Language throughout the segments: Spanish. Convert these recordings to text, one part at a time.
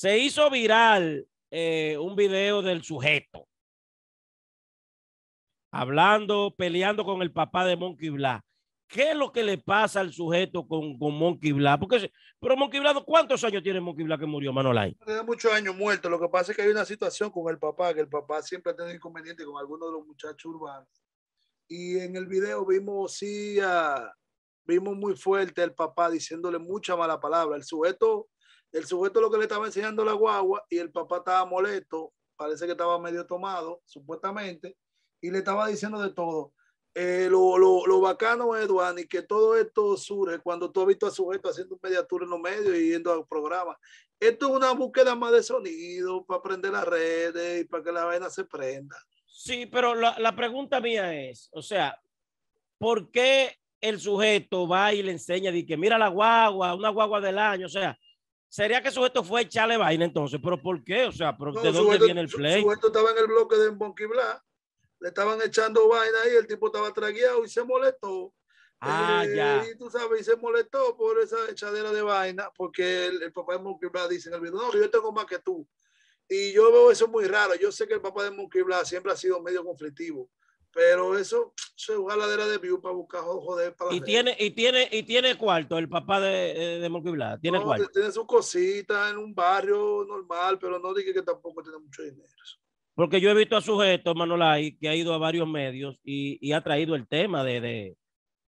Se hizo viral eh, un video del sujeto hablando, peleando con el papá de Monkey Bla. ¿Qué es lo que le pasa al sujeto con, con Monkey Bla? Porque, pero Monkey Bla, ¿cuántos años tiene Monkey Bla que murió Manolay? Tiene muchos años muerto. Lo que pasa es que hay una situación con el papá, que el papá siempre ha tenido inconveniente con algunos de los muchachos urbanos. Y en el video vimos, sí, vimos muy fuerte el papá diciéndole mucha mala palabra. El sujeto el sujeto lo que le estaba enseñando la guagua y el papá estaba molesto, parece que estaba medio tomado, supuestamente, y le estaba diciendo de todo. Eh, lo, lo, lo, bacano es, y que todo esto surge cuando tú has visto a sujeto haciendo un mediaturo en los medios y yendo a programas. Esto es una búsqueda más de sonido para prender las redes y para que la vaina se prenda. Sí, pero la, pregunta mía es, o sea, ¿por qué el sujeto va y le enseña de que mira la guagua, una guagua del año? O sea, sería que su sujeto fue echarle vaina entonces, pero ¿por qué? O sea, ¿de dónde viene el play? Sujeto estaba en el bloque de Monkibla, le estaban echando vaina ahí, el tipo estaba tragueado y se molestó. Ah, eh, ya. Y tú sabes, y se molestó por esa echadera de vaina, porque el, papá de Monkibla dice en el video, no, yo tengo más que tú. Y yo veo eso muy raro. Yo sé que el papá de Monkibla siempre ha sido medio conflictivo pero eso se es a de View para buscar joder para y tiene y tiene y tiene cuarto el papá de, de Blas, tiene cuarto tiene su cosita en un barrio normal pero no dije que tampoco tiene mucho dinero porque yo he visto a Sujeto Manolay que ha ido a varios medios y, y ha traído el tema de, de,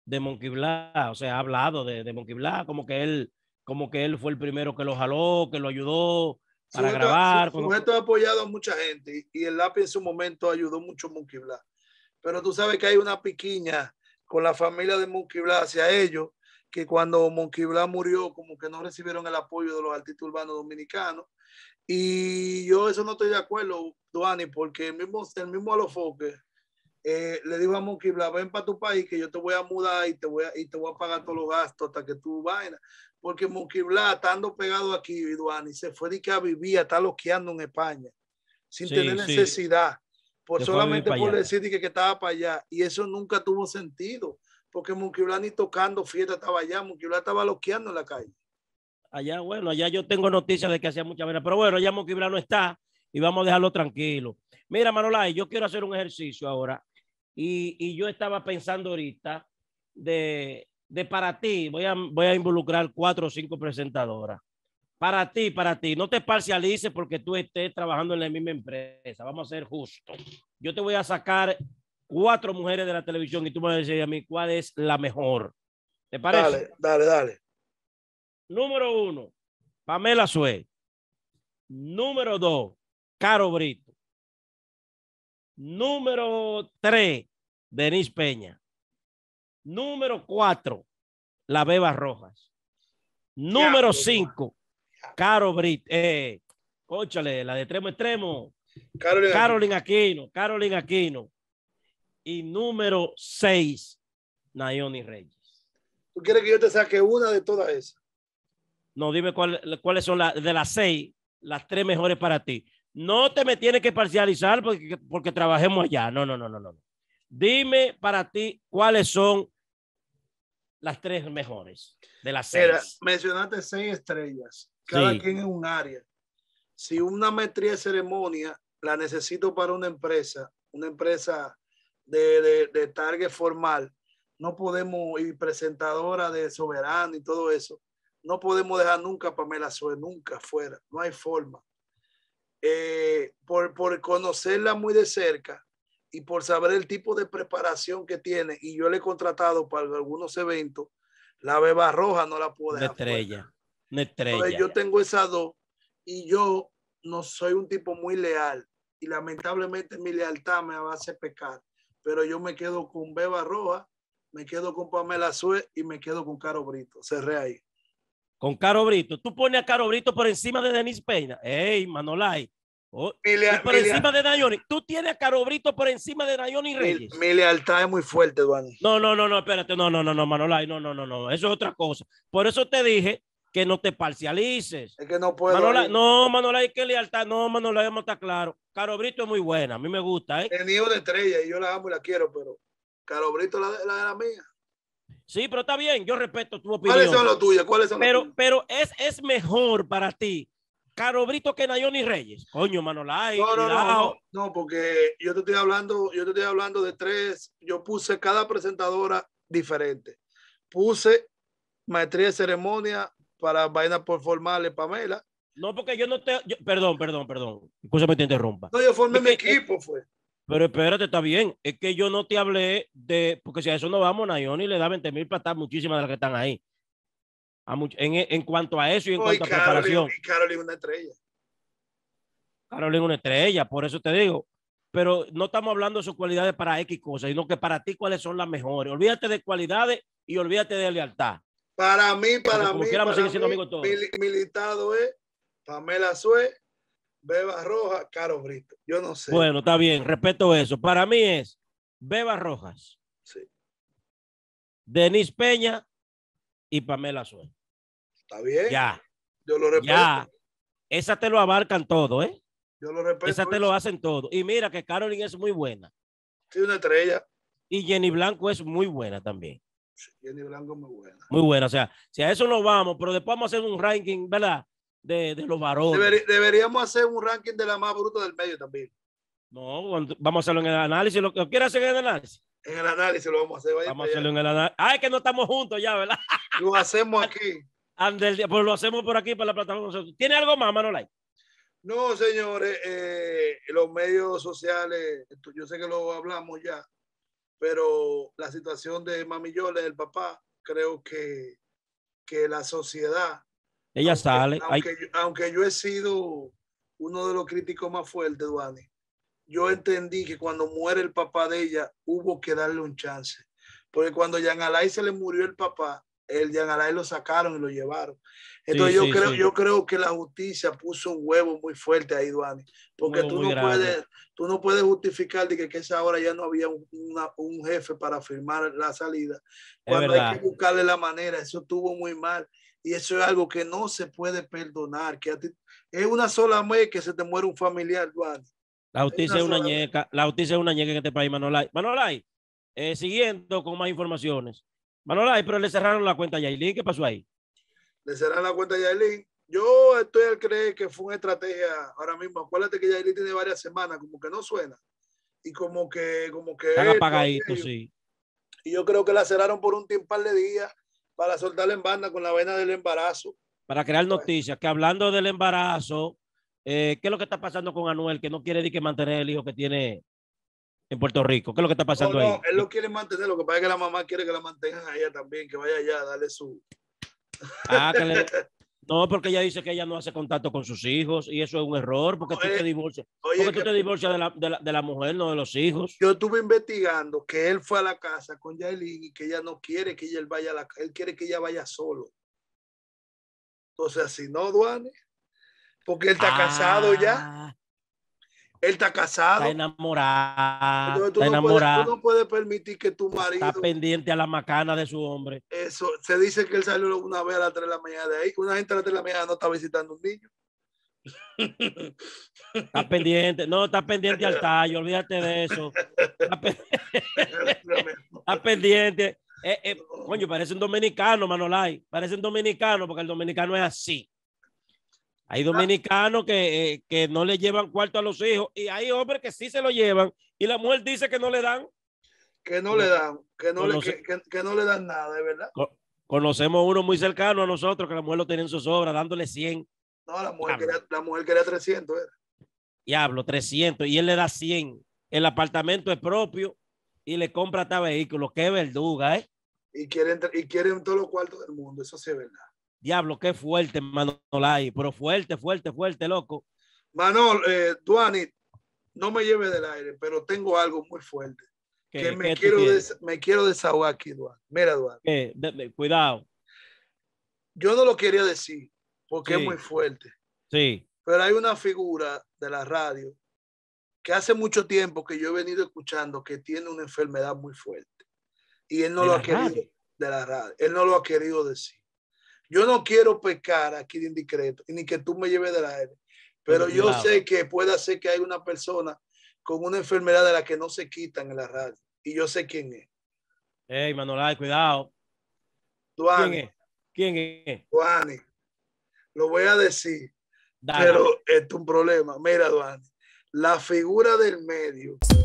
de Monkey Blas, o sea ha hablado de, de Monkey Blas, como que él como que él fue el primero que lo jaló que lo ayudó para grabar. Sujeto ha apoyado a mucha gente y, el lápiz en su momento ayudó mucho a Monkey pero tú sabes que hay una piquiña con la familia de Monkey hacia ellos, que cuando Monkey murió, como que no recibieron el apoyo de los artistas urbanos dominicanos. Y yo eso no estoy de acuerdo, Duani, porque el mismo, el mismo Alofoque eh, le dijo a Monkey ven para tu país que yo te voy a mudar y te voy a, y te voy a pagar todos los gastos hasta que tú vayas. Porque Monkey estando pegado aquí, Duani, se fue de que vivía está loqueando en España, sin tener necesidad por solamente por decir que, estaba para allá. Y eso nunca tuvo sentido, porque Munquiblá ni tocando fiesta estaba allá, Munquiblá estaba loqueando en la calle. Allá, bueno, allá yo tengo noticias de que hacía mucha pena, pero bueno, ya Munquiblá no está y vamos a dejarlo tranquilo. Mira, Manolay, yo quiero hacer un ejercicio ahora y, yo estaba pensando ahorita de, de para ti, voy a, voy a involucrar cuatro o cinco presentadoras para ti, para ti. No te parcialices porque tú estés trabajando en la misma empresa. Vamos a ser justos. Yo te voy a sacar cuatro mujeres de la televisión y tú me vas a decir a mí cuál es la mejor. ¿Te parece? Dale, dale, dale. Número uno, Pamela Sue. Número dos, Caro Brito. Número tres, Denise Peña. Número cuatro, La Beba Rojas. Número pues, cinco, Caro Brit, eh, óchale, la de extremo extremo. Carolina, Aquino, Carolina Aquino. Y número 6, Nayoni Reyes. ¿Tú quieres que yo te saque una de todas esas? No, dime cuáles son las de las seis, las tres mejores para ti. No te me tienes que parcializar porque, porque trabajemos allá. No, no, no, no, no. Dime para ti cuáles son las tres mejores de las seis. mencionaste seis estrellas. Cada quien en un área. Si una maestría de ceremonia la necesito para una empresa, una empresa de, de, de target formal, no podemos, ir presentadora de soberano y todo eso, no podemos dejar nunca me Pamela Sue, nunca fuera, no hay forma. Eh, por, conocerla muy de cerca y por saber el tipo de preparación que tiene, y yo le he contratado para algunos eventos, la beba roja no la puedo dejar. estrella yo tengo esas dos y yo no soy un tipo muy leal y lamentablemente mi lealtad me hacer pecar, pero yo me quedo con Beba Roa, me quedo con Pamela Sue y me quedo con Caro Brito. Cerré ahí. Con Caro Brito. Tú pones a Caro Brito por encima de Denis Peña. ¡Ey, Manolay! Oh, por encima de Dayoni. Tú tienes a Caro Brito por encima de Dayoni Reyes. Mi, lealtad es muy fuerte, Duane. No, no, no, no, espérate. No, no, no, no, Manolay. No, no, no, no. Eso es otra cosa. Por eso te dije que no te parcialices. Es que no puedo. no, Manola, hay lealtad. No, Manola, hemos está claro. Carobrito es muy buena, a mí me gusta. ¿eh? Tenido de estrella y yo la amo y la quiero, pero Carobrito la, la, de la mía. Sí, pero está bien, yo respeto tu opinión. ¿Cuáles son las tuyas? ¿Cuáles son pero, tuyas? pero es, es mejor para ti Carobrito que Nayoni Reyes. Coño, Manolay. No, no, no, no, porque yo te estoy hablando, yo te estoy hablando de tres. Yo puse cada presentadora diferente. Puse maestría de ceremonia, para vainas por formales, Pamela. No, porque yo no te. perdón, perdón, perdón. Incluso me interrumpa. No, yo formé mi equipo, fue. Pero espérate, está bien. Es que yo no te hablé de. Porque si a eso no vamos, Nayoni le da 20 mil para estar muchísimas de las que están ahí. en, cuanto a eso y en cuanto a preparación. Carolina es una estrella. Carolina una estrella, por eso te digo. Pero no estamos hablando de sus cualidades para X cosas, sino que para ti cuáles son las mejores. Olvídate de cualidades y olvídate de lealtad. Para mí, para mí, para militado es Pamela Sue, Beba Rojas, Caro Brito. Yo no sé. Bueno, está bien, respeto eso. Para mí es Beba Rojas, Denis Peña y Pamela Sue. Está bien. Ya. Yo lo respeto. Ya. Esa te lo abarcan todo, ¿eh? Yo lo respeto. Esa te lo hacen todo. Y mira que Carolyn es muy buena. Sí, una estrella. Y Jenny Blanco es muy buena también. Blanco muy buena. o sea, si a eso nos vamos, pero después vamos a hacer un ranking, ¿verdad? De, los varones. deberíamos hacer un ranking de la más bruta del medio también. No, vamos a hacerlo en el análisis. ¿Lo, que quieras hacer en el análisis? En el análisis lo vamos a hacer. vamos a hacerlo en el análisis. Ah, que no estamos juntos ya, ¿verdad? Lo hacemos aquí. Pues lo hacemos por aquí, para la plataforma. ¿Tiene algo más, Manolay? No, señores, eh, los medios sociales, yo sé que lo hablamos ya, pero la situación de Mami Yola y el papá, creo que, que la sociedad. Ella aunque, sale. Aunque, yo, he sido uno de los críticos más fuertes, Duane, yo entendí que cuando muere el papá de ella, hubo que darle un chance. Porque cuando Jan Alay se le murió el papá, el de Analay lo sacaron y lo llevaron. Entonces yo creo, yo creo que la justicia puso un huevo muy fuerte ahí, Duani, porque tú no puedes, tú no puedes justificar de que, que esa hora ya no había un, jefe para firmar la salida. Cuando hay que buscarle la manera, eso estuvo muy mal. Y eso es algo que no se puede perdonar, que a ti, es una sola vez que se te muere un familiar, Duani. La justicia es una, una ñeca, la justicia es una ñeca en este país, Manolay. Manolay, eh, siguiendo con más informaciones. Manolay, pero le cerraron la cuenta a Yailin. ¿Qué pasó ahí? Le cerraron la cuenta a Yailin. Yo estoy al creer que fue una estrategia ahora mismo. Acuérdate que Yailin tiene varias semanas, como que no suena. Y como que. Como que Están apagaditos, sí. Y yo creo que la cerraron por un tiempo de días para soltarla en banda con la vena del embarazo. Para crear noticias, que hablando del embarazo, eh, ¿qué es lo que está pasando con Anuel? Que no quiere que mantener el hijo que tiene en Puerto Rico. ¿Qué es lo que está pasando ahí? Él lo quiere mantener, lo que pasa es que la mamá quiere que la mantengan allá también, que vaya allá a darle su... Ah, no, porque ella dice que ella no hace contacto con sus hijos y eso es un error porque tú te eh, divorcias, de la, mujer, no de los hijos. Yo estuve investigando que él fue a la casa con Yaelin y que ella no quiere que él vaya a la él quiere que ella vaya solo. Entonces, si no, Duane, porque él está casado ya. Ah. Él está casado. Está enamorado. está enamorado. no puedes permitir que tu marido. Está pendiente a la macana de su hombre. Eso. Se dice que él salió una vez a las 3 de la mañana de ahí. Una gente a las 3 de la mañana no está visitando un niño. Está pendiente, no, está pendiente al tallo, olvídate de eso. Está, pendiente. Eh, eh, coño, parece un dominicano, Manolay. Parece un dominicano, porque el dominicano es así. Hay ah. dominicanos eh, que, no le llevan cuarto a los hijos y hay hombres que sí se lo llevan y la mujer dice que no le dan. Que no le dan, que no, le, que, no le dan nada, de verdad. conocemos uno muy cercano a nosotros que la mujer lo tiene en sus obras dándole 100. No, la mujer, quería, la mujer quería 300. Era. ¿eh? Diablo, 300 y él le da 100. El apartamento es propio y le compra hasta vehículo. Qué verduga, ¿eh? Y quieren, y quieren todos los cuartos del mundo, eso sí es verdad. Diablo, qué fuerte, Manolay, pero fuerte, fuerte, fuerte, loco. Manol, eh, Duani, no me lleve del aire, pero tengo algo muy fuerte. Que me, quiero me quiero desahogar aquí, Duani. Mira, Duani. cuidado. Yo no lo quería decir, porque es muy fuerte. Sí. Pero hay una figura de la radio que hace mucho tiempo que yo he venido escuchando que tiene una enfermedad muy fuerte. Y él no lo ha querido, de la radio, él no lo ha querido decir yo no quiero pecar aquí de indiscreto, ni que tú me lleves del aire, pero yo sé que puede ser que hay una persona con una enfermedad de la que no se quitan en la radio, y yo sé quién es. Ey, Manolay, cuidado. Duane, ¿Quién es? ¿Quién Duane, lo voy a decir, pero es un problema. Mira, Duane, la figura del medio.